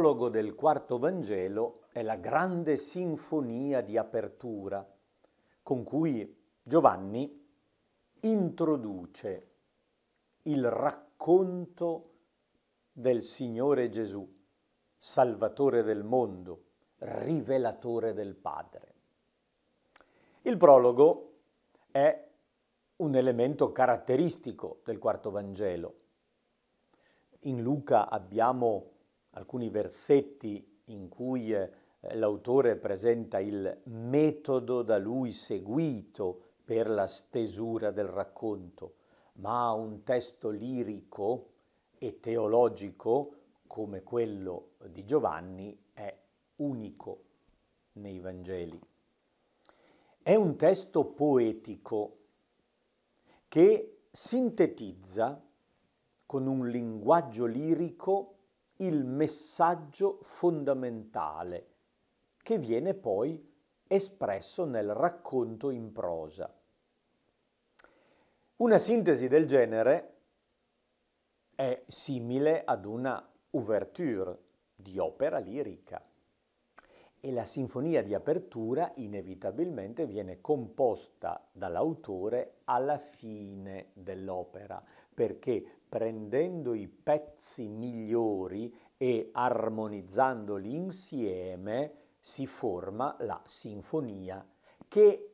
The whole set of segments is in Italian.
prologo del quarto Vangelo è la grande sinfonia di apertura con cui Giovanni introduce il racconto del Signore Gesù, Salvatore del mondo, rivelatore del Padre. Il prologo è un elemento caratteristico del quarto Vangelo. In Luca abbiamo alcuni versetti in cui eh, l'autore presenta il metodo da lui seguito per la stesura del racconto, ma un testo lirico e teologico come quello di Giovanni è unico nei Vangeli. È un testo poetico che sintetizza con un linguaggio lirico il messaggio fondamentale che viene poi espresso nel racconto in prosa. Una sintesi del genere è simile ad una ouverture di opera lirica e la sinfonia di apertura inevitabilmente viene composta dall'autore alla fine dell'opera perché prendendo i pezzi migliori e armonizzandoli insieme si forma la sinfonia che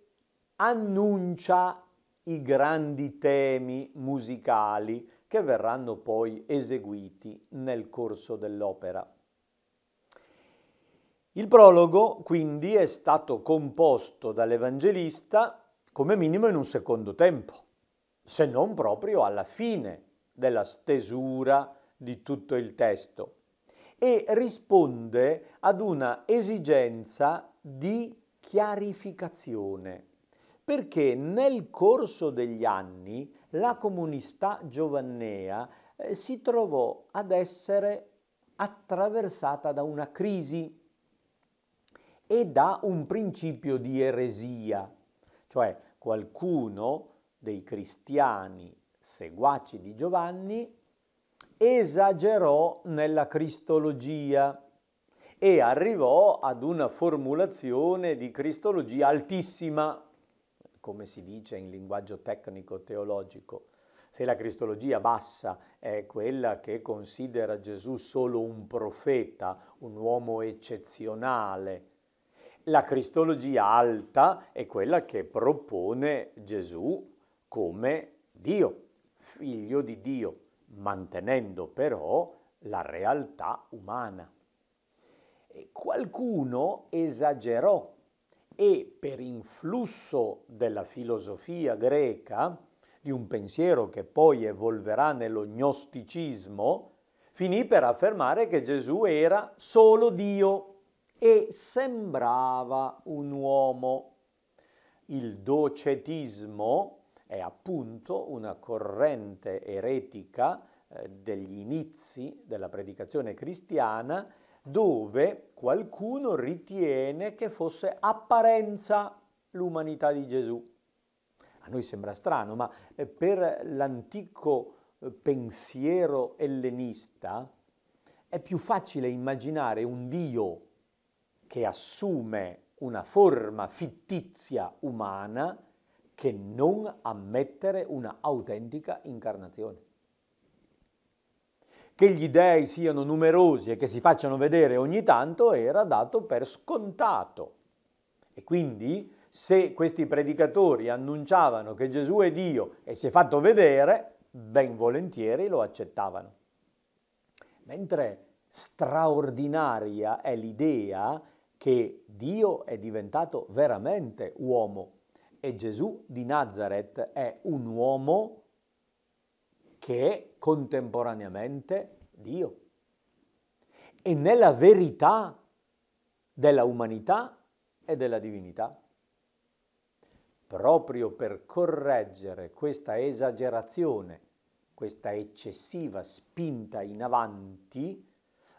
annuncia i grandi temi musicali che verranno poi eseguiti nel corso dell'opera. Il prologo quindi è stato composto dall'Evangelista come minimo in un secondo tempo, se non proprio alla fine della stesura di tutto il testo e risponde ad una esigenza di chiarificazione, perché nel corso degli anni la comunità giovannea eh, si trovò ad essere attraversata da una crisi e da un principio di eresia, cioè qualcuno dei cristiani seguaci di Giovanni, esagerò nella cristologia e arrivò ad una formulazione di cristologia altissima, come si dice in linguaggio tecnico-teologico. Se la cristologia bassa è quella che considera Gesù solo un profeta, un uomo eccezionale, la cristologia alta è quella che propone Gesù come Dio, figlio di Dio, mantenendo però la realtà umana. Qualcuno esagerò e per influsso della filosofia greca, di un pensiero che poi evolverà nello gnosticismo, finì per affermare che Gesù era solo Dio e sembrava un uomo. Il docetismo è appunto una corrente eretica eh, degli inizi della predicazione cristiana dove qualcuno ritiene che fosse apparenza l'umanità di Gesù. A noi sembra strano, ma eh, per l'antico eh, pensiero ellenista è più facile immaginare un Dio che assume una forma fittizia umana che non ammettere una autentica incarnazione. Che gli dèi siano numerosi e che si facciano vedere ogni tanto era dato per scontato. E quindi se questi predicatori annunciavano che Gesù è Dio e si è fatto vedere, ben volentieri lo accettavano. Mentre straordinaria è l'idea che Dio è diventato veramente uomo e Gesù di Nazaret è un uomo che è contemporaneamente Dio. E nella verità della umanità e della divinità. Proprio per correggere questa esagerazione, questa eccessiva spinta in avanti,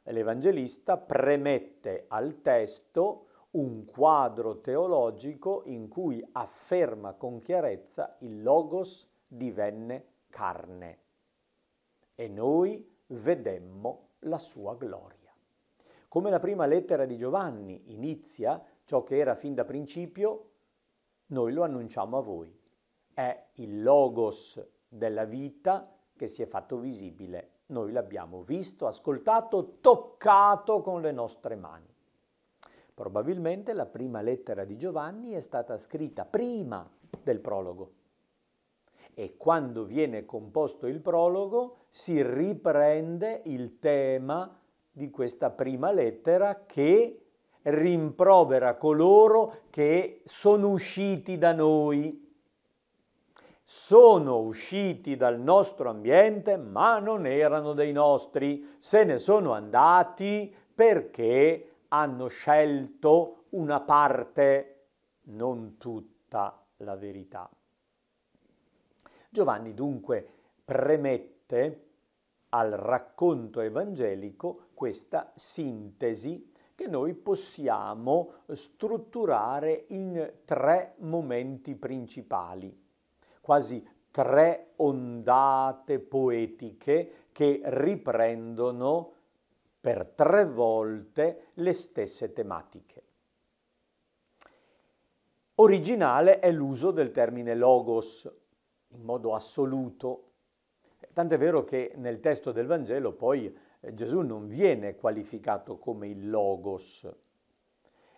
l'Evangelista premette al testo un quadro teologico in cui afferma con chiarezza il Logos divenne carne e noi vedemmo la sua gloria. Come la prima lettera di Giovanni inizia ciò che era fin da principio, noi lo annunciamo a voi. È il Logos della vita che si è fatto visibile. Noi l'abbiamo visto, ascoltato, toccato con le nostre mani. Probabilmente la prima lettera di Giovanni è stata scritta prima del prologo e quando viene composto il prologo si riprende il tema di questa prima lettera che rimprovera coloro che sono usciti da noi. Sono usciti dal nostro ambiente ma non erano dei nostri, se ne sono andati perché hanno scelto una parte, non tutta la verità. Giovanni dunque premette al racconto evangelico questa sintesi che noi possiamo strutturare in tre momenti principali, quasi tre ondate poetiche che riprendono per tre volte le stesse tematiche. Originale è l'uso del termine logos in modo assoluto, tant'è vero che nel testo del Vangelo poi eh, Gesù non viene qualificato come il logos.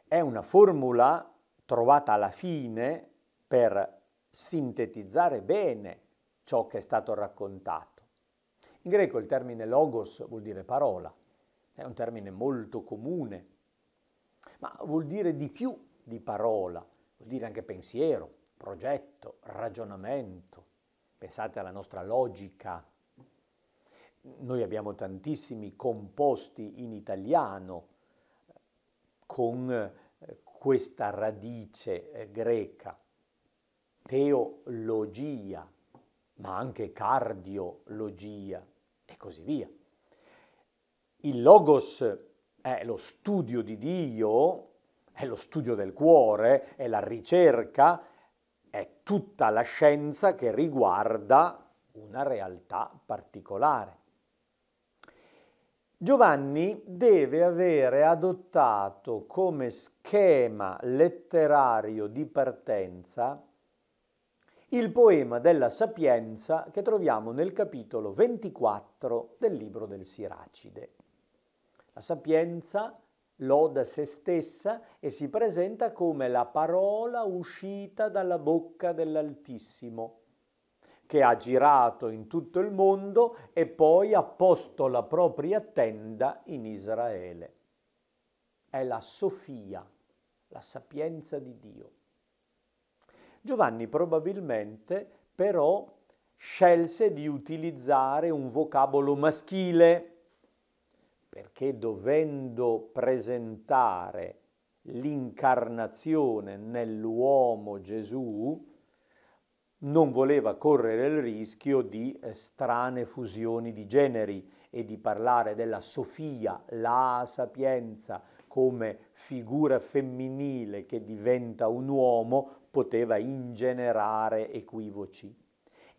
È una formula trovata alla fine per sintetizzare bene ciò che è stato raccontato. In greco il termine logos vuol dire parola, è un termine molto comune, ma vuol dire di più di parola, vuol dire anche pensiero, progetto, ragionamento. Pensate alla nostra logica. Noi abbiamo tantissimi composti in italiano eh, con eh, questa radice eh, greca, teologia, ma anche cardiologia e così via. Il logos è lo studio di Dio, è lo studio del cuore, è la ricerca, è tutta la scienza che riguarda una realtà particolare. Giovanni deve avere adottato come schema letterario di partenza il poema della Sapienza che troviamo nel capitolo 24 del libro del Siracide. La sapienza loda se stessa e si presenta come la parola uscita dalla bocca dell'Altissimo, che ha girato in tutto il mondo e poi ha posto la propria tenda in Israele. È la Sofia, la sapienza di Dio. Giovanni probabilmente però scelse di utilizzare un vocabolo maschile perché dovendo presentare l'incarnazione nell'uomo Gesù, non voleva correre il rischio di eh, strane fusioni di generi e di parlare della Sofia, la sapienza, come figura femminile che diventa un uomo, poteva ingenerare equivoci.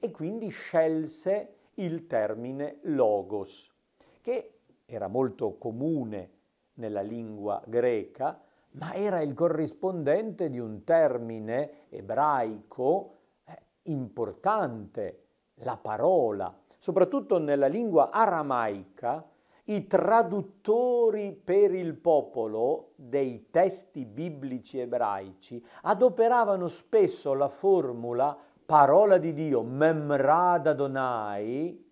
E quindi scelse il termine logos, che era molto comune nella lingua greca, ma era il corrispondente di un termine ebraico eh, importante, la parola. Soprattutto nella lingua aramaica, i traduttori per il popolo dei testi biblici ebraici adoperavano spesso la formula parola di Dio, memrada donai,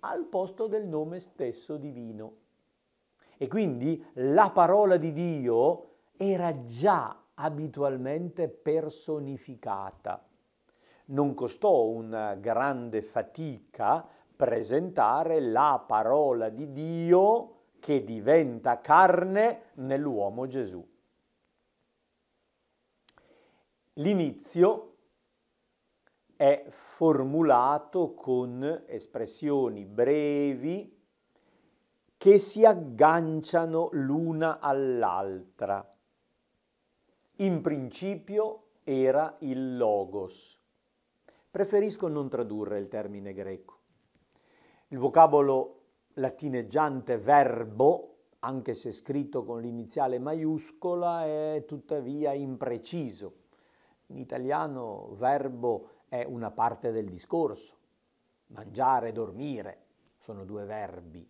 al posto del nome stesso divino. E quindi la parola di Dio era già abitualmente personificata. Non costò una grande fatica presentare la parola di Dio che diventa carne nell'uomo Gesù. L'inizio è formulato con espressioni brevi, che si agganciano l'una all'altra. In principio era il logos. Preferisco non tradurre il termine greco. Il vocabolo latineggiante verbo, anche se scritto con l'iniziale maiuscola, è tuttavia impreciso. In italiano verbo è una parte del discorso. Mangiare dormire sono due verbi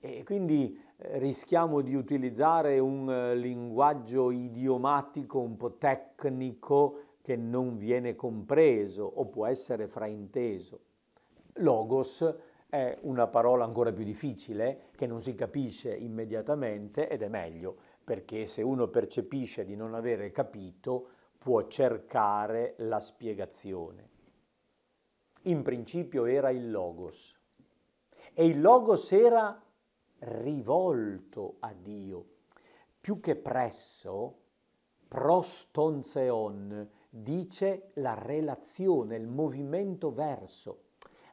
e quindi eh, rischiamo di utilizzare un eh, linguaggio idiomatico un po' tecnico che non viene compreso o può essere frainteso. Logos è una parola ancora più difficile che non si capisce immediatamente ed è meglio perché se uno percepisce di non avere capito può cercare la spiegazione. In principio era il logos e il logos era rivolto a Dio, più che presso, prostonzeon dice la relazione, il movimento verso.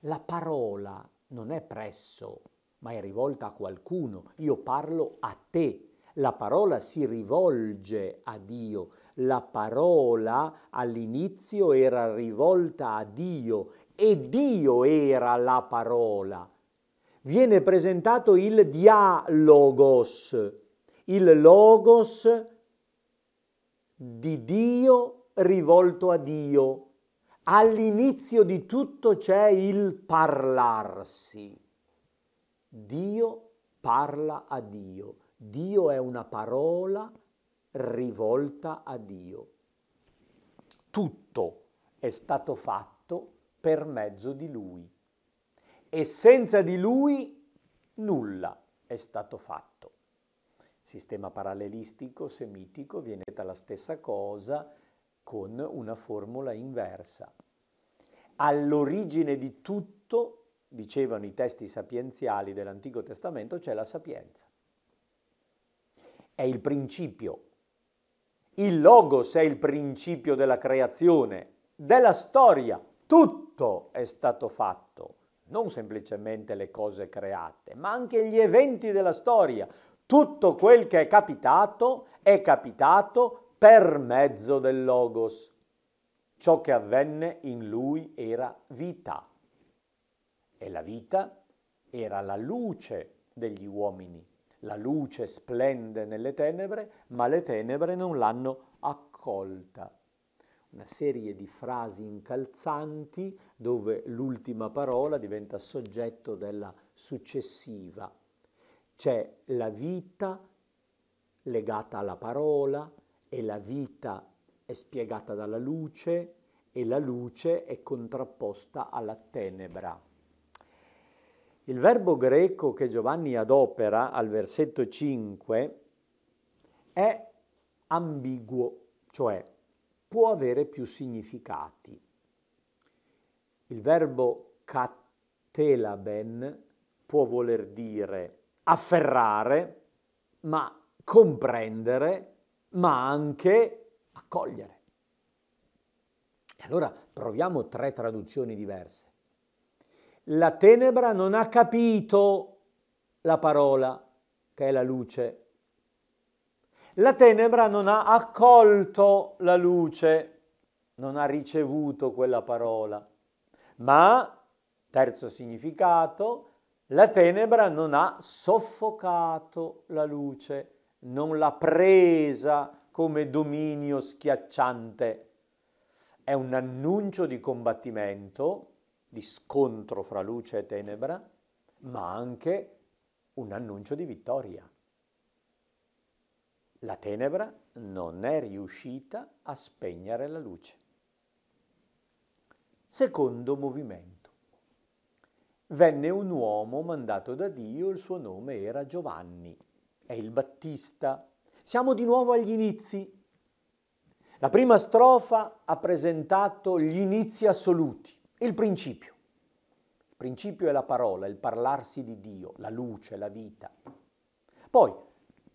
La parola non è presso, ma è rivolta a qualcuno. Io parlo a te. La parola si rivolge a Dio. La parola all'inizio era rivolta a Dio e Dio era la parola viene presentato il dialogos, il logos di Dio rivolto a Dio. All'inizio di tutto c'è il parlarsi. Dio parla a Dio. Dio è una parola rivolta a Dio. Tutto è stato fatto per mezzo di Lui e senza di lui nulla è stato fatto. Sistema parallelistico, semitico, viene detta la stessa cosa con una formula inversa. All'origine di tutto, dicevano i testi sapienziali dell'Antico Testamento, c'è la sapienza. È il principio. Il logos è il principio della creazione, della storia. Tutto è stato fatto non semplicemente le cose create, ma anche gli eventi della storia. Tutto quel che è capitato è capitato per mezzo del Logos. Ciò che avvenne in lui era vita e la vita era la luce degli uomini. La luce splende nelle tenebre, ma le tenebre non l'hanno accolta una serie di frasi incalzanti dove l'ultima parola diventa soggetto della successiva. C'è la vita legata alla parola e la vita è spiegata dalla luce e la luce è contrapposta alla tenebra. Il verbo greco che Giovanni adopera al versetto 5 è ambiguo, cioè può avere più significati. Il verbo cattelaben può voler dire afferrare, ma comprendere, ma anche accogliere. E allora proviamo tre traduzioni diverse. La tenebra non ha capito la parola che è la luce la tenebra non ha accolto la luce, non ha ricevuto quella parola, ma, terzo significato, la tenebra non ha soffocato la luce, non l'ha presa come dominio schiacciante. È un annuncio di combattimento, di scontro fra luce e tenebra, ma anche un annuncio di vittoria. La tenebra non è riuscita a spegnere la luce. Secondo movimento. Venne un uomo mandato da Dio, il suo nome era Giovanni, è il Battista. Siamo di nuovo agli inizi. La prima strofa ha presentato gli inizi assoluti, il principio. Il principio è la parola, il parlarsi di Dio, la luce, la vita. Poi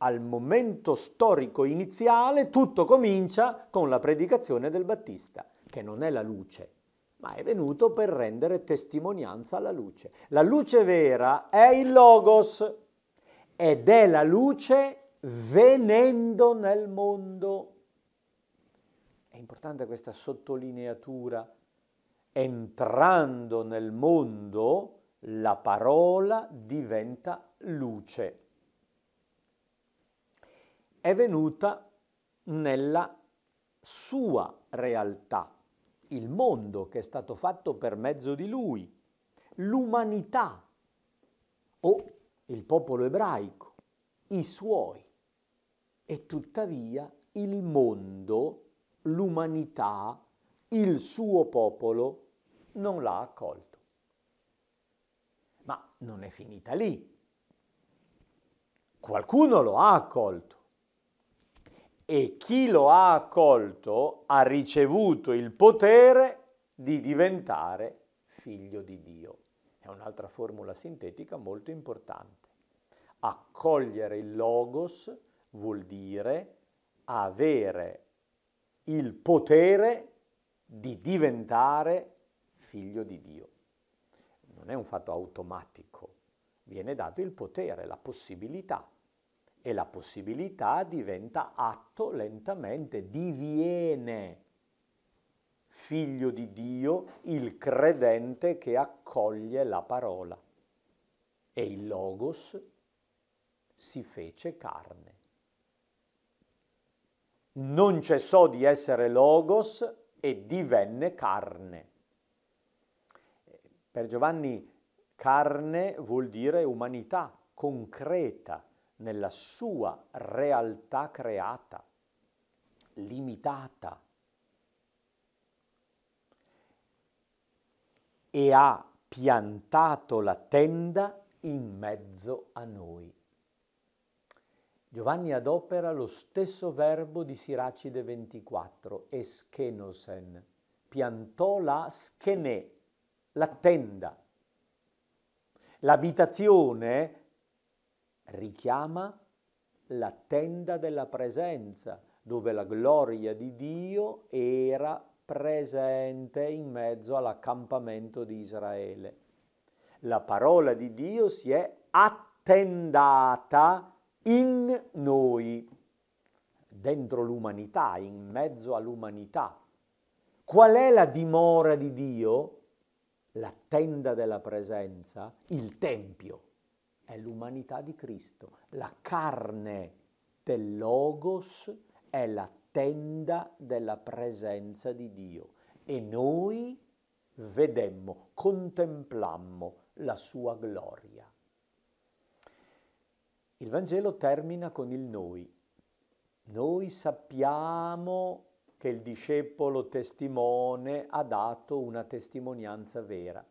al momento storico iniziale tutto comincia con la predicazione del Battista, che non è la luce, ma è venuto per rendere testimonianza alla luce. La luce vera è il Logos ed è la luce venendo nel mondo. È importante questa sottolineatura. Entrando nel mondo, la parola diventa luce è venuta nella sua realtà, il mondo che è stato fatto per mezzo di lui, l'umanità o il popolo ebraico, i suoi. E tuttavia il mondo, l'umanità, il suo popolo non l'ha accolto. Ma non è finita lì. Qualcuno lo ha accolto e chi lo ha accolto ha ricevuto il potere di diventare figlio di Dio. È un'altra formula sintetica molto importante. Accogliere il logos vuol dire avere il potere di diventare figlio di Dio. Non è un fatto automatico, viene dato il potere, la possibilità e la possibilità diventa atto lentamente, diviene figlio di Dio il credente che accoglie la parola. E il Logos si fece carne. Non cessò di essere Logos e divenne carne. Per Giovanni carne vuol dire umanità concreta, nella sua realtà creata, limitata, e ha piantato la tenda in mezzo a noi. Giovanni adopera lo stesso verbo di Siracide 24, eschenosen, piantò la schene, la tenda. L'abitazione richiama la tenda della presenza, dove la gloria di Dio era presente in mezzo all'accampamento di Israele. La parola di Dio si è attendata in noi, dentro l'umanità, in mezzo all'umanità. Qual è la dimora di Dio? La tenda della presenza, il Tempio è l'umanità di Cristo. La carne del Logos è la tenda della presenza di Dio e noi vedemmo, contemplammo la sua gloria. Il Vangelo termina con il noi. Noi sappiamo che il discepolo testimone ha dato una testimonianza vera.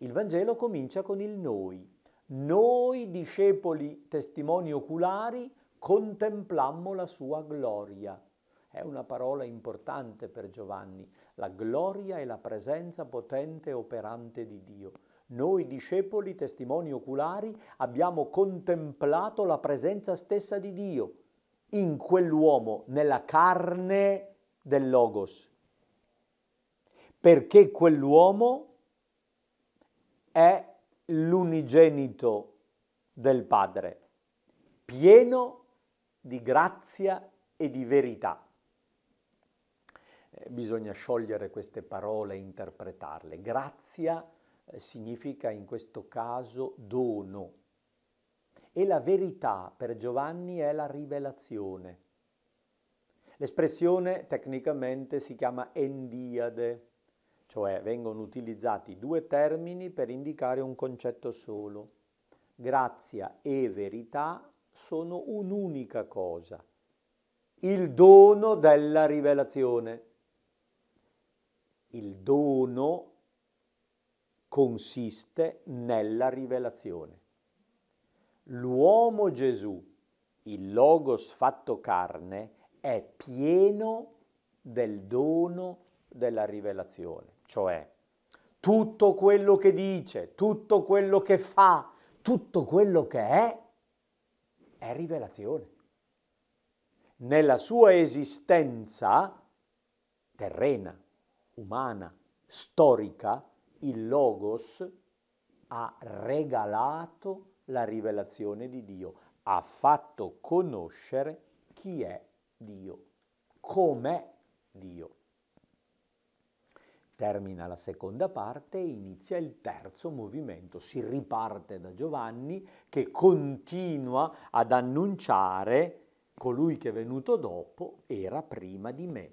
Il Vangelo comincia con il noi. Noi discepoli testimoni oculari contemplammo la sua gloria. È una parola importante per Giovanni. La gloria è la presenza potente e operante di Dio. Noi discepoli, testimoni oculari, abbiamo contemplato la presenza stessa di Dio in quell'uomo, nella carne del Logos. Perché quell'uomo è l'unigenito del Padre, pieno di grazia e di verità. Eh, bisogna sciogliere queste parole e interpretarle. Grazia eh, significa in questo caso dono e la verità per Giovanni è la rivelazione. L'espressione tecnicamente si chiama endiade, cioè vengono utilizzati due termini per indicare un concetto solo. Grazia e verità sono un'unica cosa, il dono della rivelazione. Il dono consiste nella rivelazione. L'uomo Gesù, il Logos fatto carne, è pieno del dono della rivelazione cioè, tutto quello che dice, tutto quello che fa, tutto quello che è, è rivelazione. Nella sua esistenza terrena, umana, storica, il Logos ha regalato la rivelazione di Dio, ha fatto conoscere chi è Dio, com'è Dio. Termina la seconda parte e inizia il terzo movimento. Si riparte da Giovanni che continua ad annunciare colui che è venuto dopo era prima di me.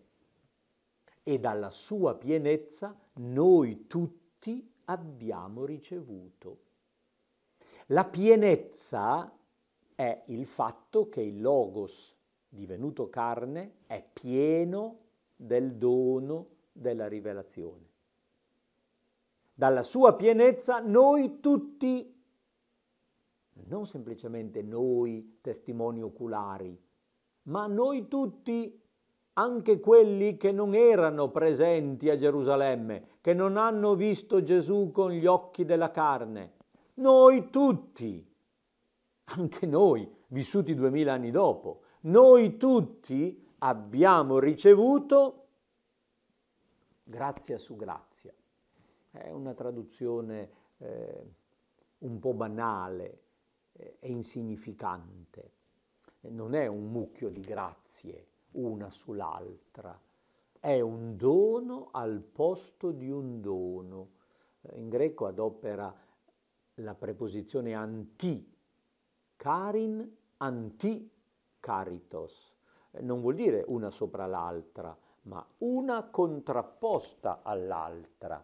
E dalla sua pienezza noi tutti abbiamo ricevuto. La pienezza è il fatto che il Logos divenuto carne è pieno del dono della rivelazione. Dalla sua pienezza noi tutti, non semplicemente noi testimoni oculari, ma noi tutti, anche quelli che non erano presenti a Gerusalemme, che non hanno visto Gesù con gli occhi della carne, noi tutti, anche noi, vissuti duemila anni dopo, noi tutti abbiamo ricevuto grazia su grazia. È una traduzione eh, un po' banale eh, e insignificante. Non è un mucchio di grazie una sull'altra, è un dono al posto di un dono. In greco adopera la preposizione anti, carin anti caritos. Non vuol dire una sopra l'altra, ma una contrapposta all'altra.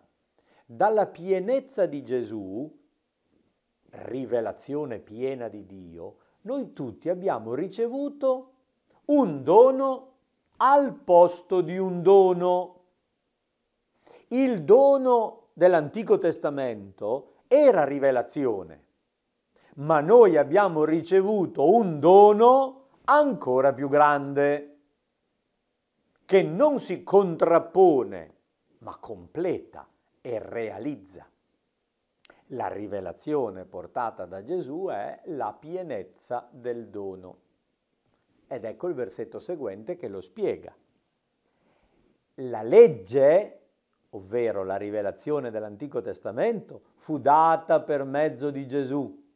Dalla pienezza di Gesù, rivelazione piena di Dio, noi tutti abbiamo ricevuto un dono al posto di un dono. Il dono dell'Antico Testamento era rivelazione, ma noi abbiamo ricevuto un dono ancora più grande che non si contrappone, ma completa e realizza. La rivelazione portata da Gesù è la pienezza del dono. Ed ecco il versetto seguente che lo spiega. La legge, ovvero la rivelazione dell'Antico Testamento, fu data per mezzo di Gesù.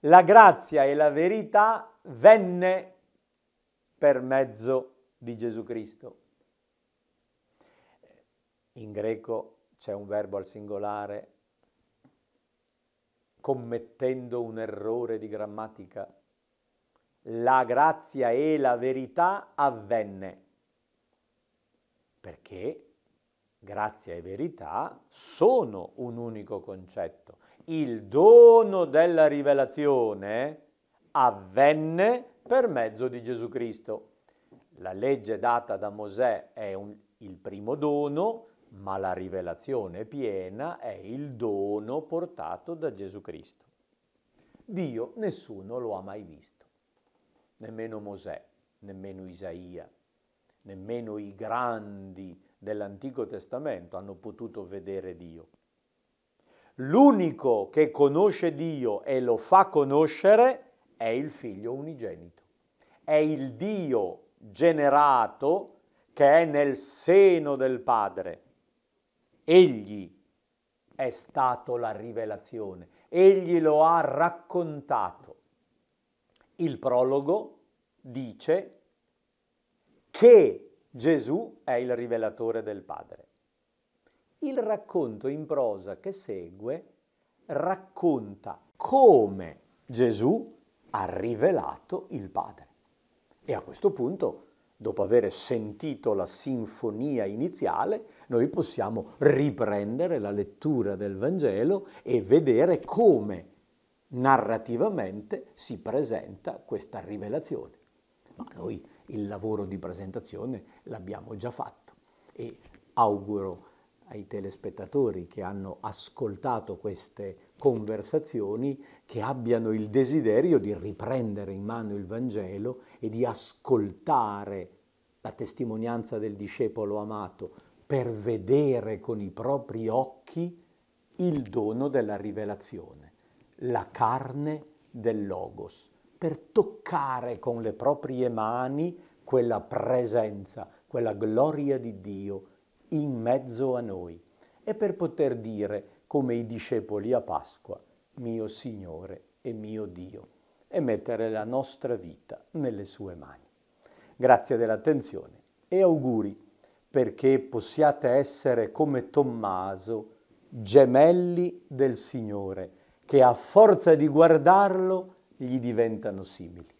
La grazia e la verità venne per mezzo di Gesù di Gesù Cristo. In greco c'è un verbo al singolare commettendo un errore di grammatica. La grazia e la verità avvenne. Perché grazia e verità sono un unico concetto. Il dono della rivelazione avvenne per mezzo di Gesù Cristo la legge data da Mosè è un, il primo dono, ma la rivelazione piena è il dono portato da Gesù Cristo. Dio nessuno lo ha mai visto, nemmeno Mosè, nemmeno Isaia, nemmeno i grandi dell'Antico Testamento hanno potuto vedere Dio. L'unico che conosce Dio e lo fa conoscere è il Figlio unigenito, è il Dio generato che è nel seno del Padre. Egli è stato la rivelazione, egli lo ha raccontato. Il prologo dice che Gesù è il rivelatore del Padre. Il racconto in prosa che segue racconta come Gesù ha rivelato il Padre. E a questo punto, dopo aver sentito la sinfonia iniziale, noi possiamo riprendere la lettura del Vangelo e vedere come narrativamente si presenta questa rivelazione. Ma noi il lavoro di presentazione l'abbiamo già fatto e auguro ai telespettatori che hanno ascoltato queste conversazioni che abbiano il desiderio di riprendere in mano il Vangelo e di ascoltare la testimonianza del discepolo amato per vedere con i propri occhi il dono della rivelazione, la carne del Logos, per toccare con le proprie mani quella presenza, quella gloria di Dio in mezzo a noi e per poter dire come i discepoli a Pasqua, mio Signore e mio Dio e mettere la nostra vita nelle sue mani. Grazie dell'attenzione e auguri perché possiate essere come Tommaso, gemelli del Signore, che a forza di guardarlo gli diventano simili.